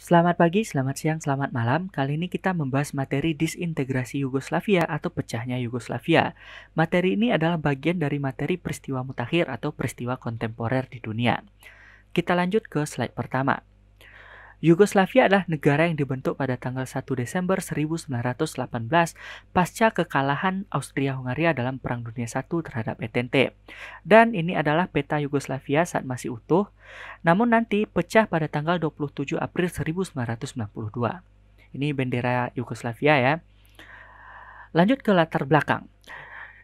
Selamat pagi, selamat siang, selamat malam. Kali ini kita membahas materi disintegrasi Yugoslavia atau pecahnya Yugoslavia. Materi ini adalah bagian dari materi peristiwa mutakhir atau peristiwa kontemporer di dunia. Kita lanjut ke slide pertama. Yugoslavia adalah negara yang dibentuk pada tanggal 1 Desember 1918 pasca kekalahan Austria-Hungaria dalam Perang Dunia I terhadap ETNT. Dan ini adalah peta Yugoslavia saat masih utuh, namun nanti pecah pada tanggal 27 April 1992. Ini bendera Yugoslavia ya. Lanjut ke latar belakang.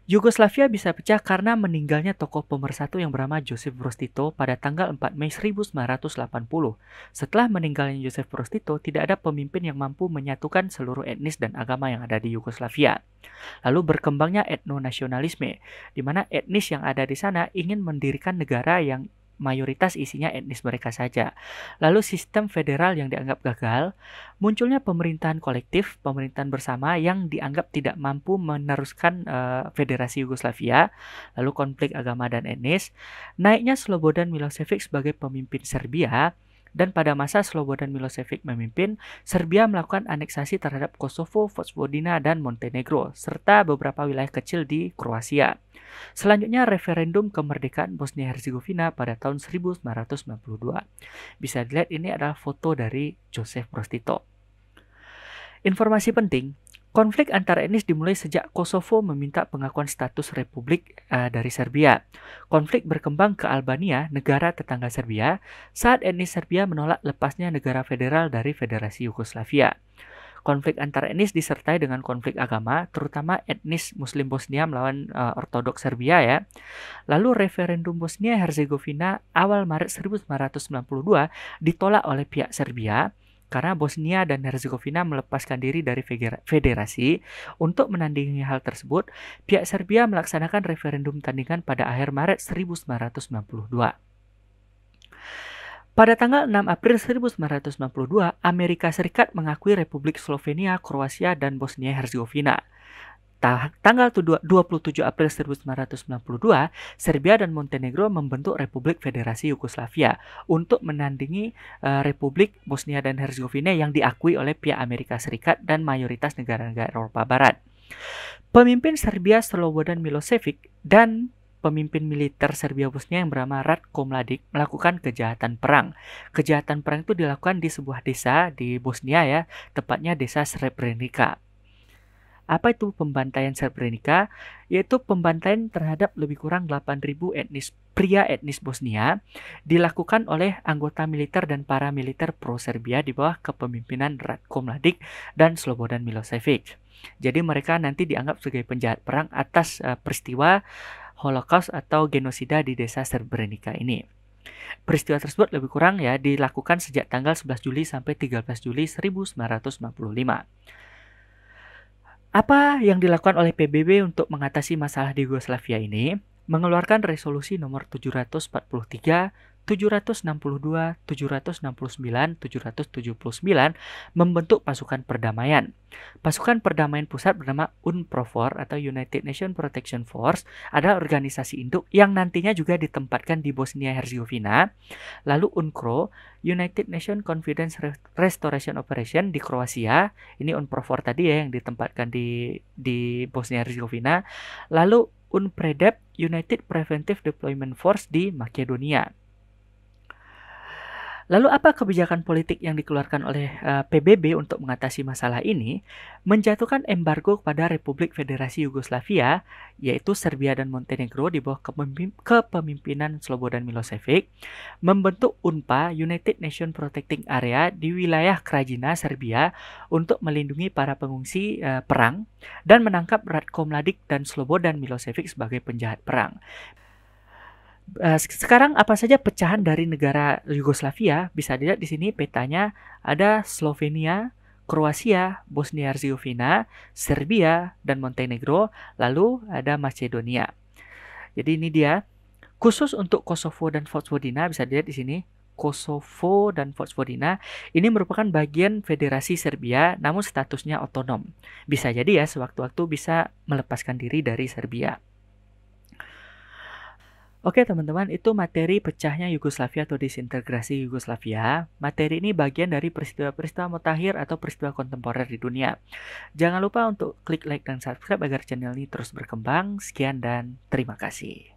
Yugoslavia bisa pecah karena meninggalnya tokoh pemersatu yang bernama Joseph Broz Tito pada tanggal 4 Mei 1980. Setelah meninggalnya Joseph Broz Tito, tidak ada pemimpin yang mampu menyatukan seluruh etnis dan agama yang ada di Yugoslavia. Lalu berkembangnya etnonasionalisme, di mana etnis yang ada di sana ingin mendirikan negara yang mayoritas isinya etnis mereka saja. Lalu sistem federal yang dianggap gagal, munculnya pemerintahan kolektif, pemerintahan bersama yang dianggap tidak mampu meneruskan uh, Federasi Yugoslavia, lalu konflik agama dan etnis, naiknya Slobodan Milosevic sebagai pemimpin Serbia, dan pada masa Slobodan Milosevic memimpin, Serbia melakukan aneksasi terhadap Kosovo, Vojvodina, dan Montenegro, serta beberapa wilayah kecil di Kroasia. Selanjutnya referendum kemerdekaan Bosnia Herzegovina pada tahun 1992. Bisa dilihat ini adalah foto dari Joseph Broz Tito. Informasi penting, konflik antar etnis dimulai sejak Kosovo meminta pengakuan status republik uh, dari Serbia. Konflik berkembang ke Albania, negara tetangga Serbia, saat etnis Serbia menolak lepasnya negara federal dari Federasi Yugoslavia. Konflik antar etnis disertai dengan konflik agama, terutama etnis Muslim Bosnia melawan uh, Ortodoks Serbia ya. Lalu referendum Bosnia Herzegovina awal Maret 1992 ditolak oleh pihak Serbia karena Bosnia dan Herzegovina melepaskan diri dari federasi untuk menandingi hal tersebut, pihak Serbia melaksanakan referendum tandingan pada akhir Maret 1992. Pada tanggal 6 April 1992, Amerika Serikat mengakui Republik Slovenia, Kroasia, dan Bosnia-Herzegovina. tanggal 27 April 1992, Serbia dan Montenegro membentuk Republik Federasi Yugoslavia untuk menandingi eh, Republik Bosnia dan Herzegovina yang diakui oleh pihak Amerika Serikat dan mayoritas negara-negara Eropa Barat. Pemimpin Serbia Slobodan Milosevic dan pemimpin militer Serbia Bosnia yang bernama Ratko Mladic melakukan kejahatan perang. Kejahatan perang itu dilakukan di sebuah desa di Bosnia ya, tepatnya desa Srebrenica. Apa itu pembantaian Srebrenica? Yaitu pembantaian terhadap lebih kurang 8.000 etnis pria etnis Bosnia dilakukan oleh anggota militer dan paramiliter pro-Serbia di bawah kepemimpinan Ratko Mladic dan Slobodan Milosevic. Jadi mereka nanti dianggap sebagai penjahat perang atas uh, peristiwa Holocaust atau genosida di desa Srebrenica ini. Peristiwa tersebut lebih kurang ya dilakukan sejak tanggal 11 Juli sampai 13 Juli 1995. Apa yang dilakukan oleh PBB untuk mengatasi masalah di Yugoslavia ini? Mengeluarkan resolusi nomor 743 762, 769, 779 membentuk pasukan perdamaian. Pasukan perdamaian pusat bernama UNPROFOR atau United Nations Protection Force adalah organisasi induk yang nantinya juga ditempatkan di Bosnia Herzegovina. Lalu UNCRO, United Nations Confidence Restoration Operation di Kroasia. Ini UNPROFOR tadi ya yang ditempatkan di di Bosnia Herzegovina. Lalu UNPREDEP, United Preventive Deployment Force di Makedonia. Lalu apa kebijakan politik yang dikeluarkan oleh eh, PBB untuk mengatasi masalah ini? Menjatuhkan embargo kepada Republik Federasi Yugoslavia, yaitu Serbia dan Montenegro di bawah kepemimpinan Slobodan Milosevic, membentuk UNPA (United Nations Protecting Area) di wilayah Krajina, Serbia, untuk melindungi para pengungsi eh, perang dan menangkap Ratko Mladic dan Slobodan Milosevic sebagai penjahat perang. Eh, sekarang apa saja pecahan dari negara Yugoslavia bisa dilihat di sini petanya ada Slovenia, Kroasia, Bosnia Herzegovina, Serbia dan Montenegro, lalu ada Macedonia. Jadi ini dia khusus untuk Kosovo dan Vojvodina bisa dilihat di sini Kosovo dan Vojvodina ini merupakan bagian Federasi Serbia namun statusnya otonom. Bisa jadi ya sewaktu-waktu bisa melepaskan diri dari Serbia. Oke teman-teman, itu materi pecahnya Yugoslavia atau disintegrasi Yugoslavia. Materi ini bagian dari peristiwa-peristiwa mutakhir atau peristiwa kontemporer di dunia. Jangan lupa untuk klik like dan subscribe agar channel ini terus berkembang. Sekian dan terima kasih.